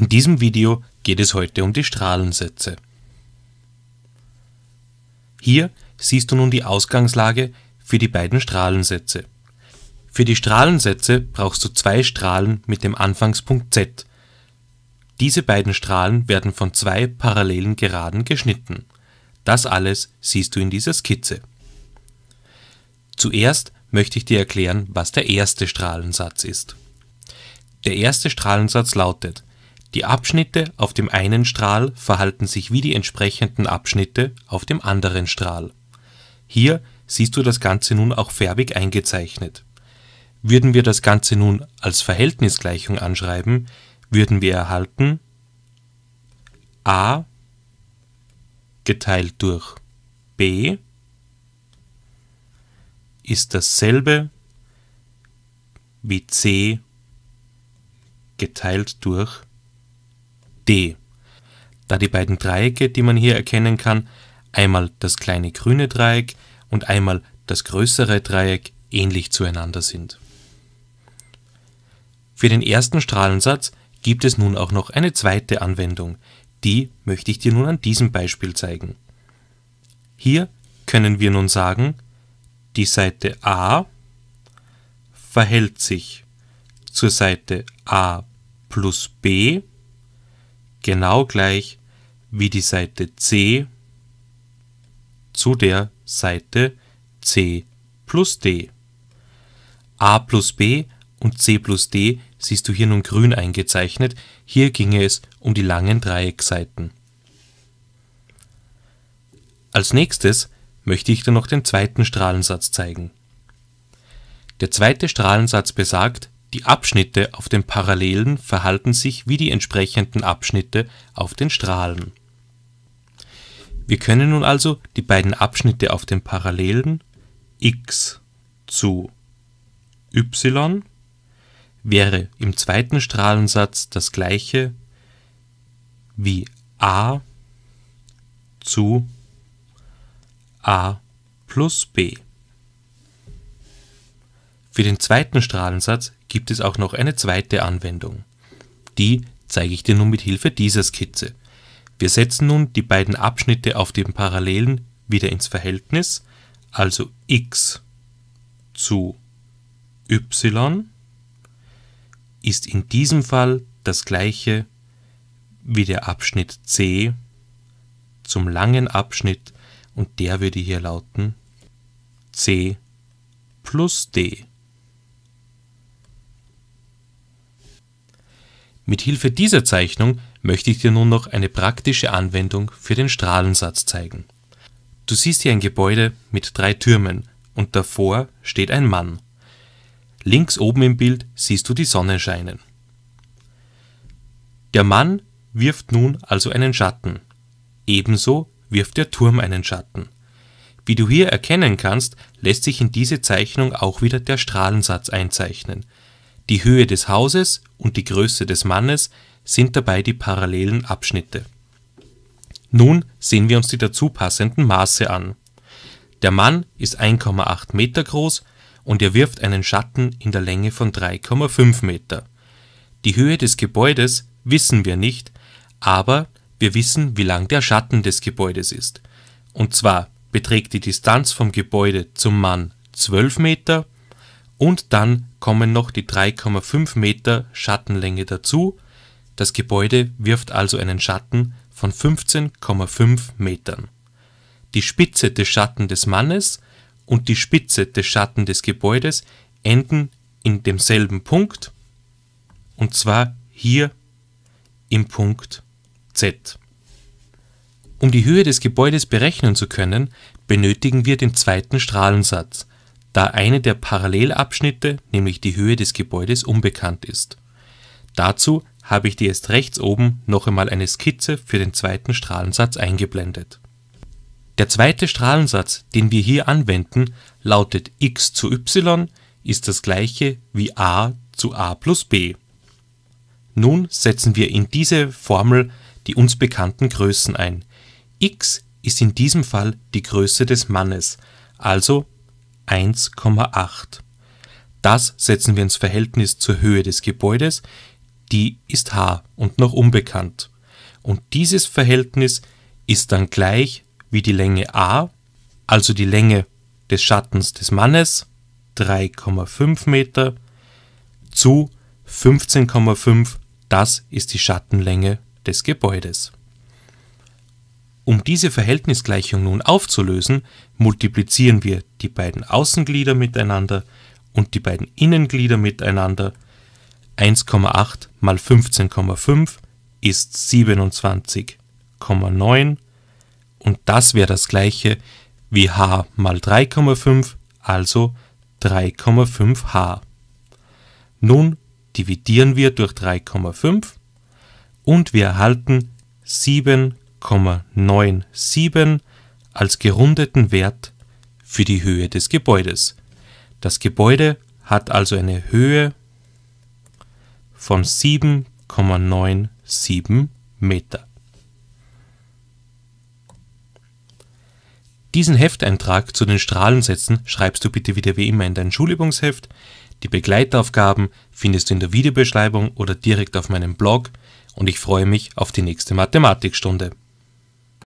In diesem Video geht es heute um die Strahlensätze. Hier siehst du nun die Ausgangslage für die beiden Strahlensätze. Für die Strahlensätze brauchst du zwei Strahlen mit dem Anfangspunkt Z. Diese beiden Strahlen werden von zwei parallelen Geraden geschnitten. Das alles siehst du in dieser Skizze. Zuerst möchte ich dir erklären, was der erste Strahlensatz ist. Der erste Strahlensatz lautet die Abschnitte auf dem einen Strahl verhalten sich wie die entsprechenden Abschnitte auf dem anderen Strahl. Hier siehst du das Ganze nun auch farbig eingezeichnet. Würden wir das Ganze nun als Verhältnisgleichung anschreiben, würden wir erhalten a geteilt durch b ist dasselbe wie c geteilt durch da die beiden Dreiecke, die man hier erkennen kann, einmal das kleine grüne Dreieck und einmal das größere Dreieck ähnlich zueinander sind. Für den ersten Strahlensatz gibt es nun auch noch eine zweite Anwendung, die möchte ich dir nun an diesem Beispiel zeigen. Hier können wir nun sagen, die Seite A verhält sich zur Seite A plus B genau gleich wie die Seite C zu der Seite C plus D. A plus B und C plus D siehst du hier nun grün eingezeichnet. Hier ginge es um die langen Dreieckseiten. Als nächstes möchte ich dir noch den zweiten Strahlensatz zeigen. Der zweite Strahlensatz besagt, die Abschnitte auf den Parallelen verhalten sich wie die entsprechenden Abschnitte auf den Strahlen. Wir können nun also die beiden Abschnitte auf den Parallelen x zu y wäre im zweiten Strahlensatz das gleiche wie a zu a plus b. Für den zweiten Strahlensatz gibt es auch noch eine zweite Anwendung. Die zeige ich dir nun mit Hilfe dieser Skizze. Wir setzen nun die beiden Abschnitte auf den Parallelen wieder ins Verhältnis, also x zu y ist in diesem Fall das gleiche wie der Abschnitt c zum langen Abschnitt und der würde hier lauten c plus d. Mit Hilfe dieser Zeichnung möchte ich dir nun noch eine praktische Anwendung für den Strahlensatz zeigen. Du siehst hier ein Gebäude mit drei Türmen und davor steht ein Mann. Links oben im Bild siehst du die Sonne scheinen. Der Mann wirft nun also einen Schatten. Ebenso wirft der Turm einen Schatten. Wie du hier erkennen kannst, lässt sich in diese Zeichnung auch wieder der Strahlensatz einzeichnen – die Höhe des Hauses und die Größe des Mannes sind dabei die parallelen Abschnitte. Nun sehen wir uns die dazu passenden Maße an. Der Mann ist 1,8 Meter groß und er wirft einen Schatten in der Länge von 3,5 Meter. Die Höhe des Gebäudes wissen wir nicht, aber wir wissen, wie lang der Schatten des Gebäudes ist. Und zwar beträgt die Distanz vom Gebäude zum Mann 12 Meter und dann kommen noch die 3,5 Meter Schattenlänge dazu, das Gebäude wirft also einen Schatten von 15,5 Metern. Die Spitze des Schatten des Mannes und die Spitze des Schatten des Gebäudes enden in demselben Punkt, und zwar hier im Punkt Z. Um die Höhe des Gebäudes berechnen zu können, benötigen wir den zweiten Strahlensatz da eine der Parallelabschnitte, nämlich die Höhe des Gebäudes, unbekannt ist. Dazu habe ich dir jetzt rechts oben noch einmal eine Skizze für den zweiten Strahlensatz eingeblendet. Der zweite Strahlensatz, den wir hier anwenden, lautet x zu y ist das gleiche wie a zu a plus b. Nun setzen wir in diese Formel die uns bekannten Größen ein. x ist in diesem Fall die Größe des Mannes, also 1,8. Das setzen wir ins Verhältnis zur Höhe des Gebäudes, die ist h und noch unbekannt. Und dieses Verhältnis ist dann gleich wie die Länge a, also die Länge des Schattens des Mannes, 3,5 Meter, zu 15,5, das ist die Schattenlänge des Gebäudes. Um diese Verhältnisgleichung nun aufzulösen, multiplizieren wir die beiden Außenglieder miteinander und die beiden Innenglieder miteinander. 1,8 mal 15,5 ist 27,9 und das wäre das gleiche wie h mal 3,5, also 3,5h. Nun dividieren wir durch 3,5 und wir erhalten 7, 1,97 als gerundeten Wert für die Höhe des Gebäudes. Das Gebäude hat also eine Höhe von 7,97 Meter. Diesen Hefteintrag zu den Strahlensätzen schreibst du bitte wieder wie immer in dein Schulübungsheft. Die Begleitaufgaben findest du in der Videobeschreibung oder direkt auf meinem Blog und ich freue mich auf die nächste Mathematikstunde.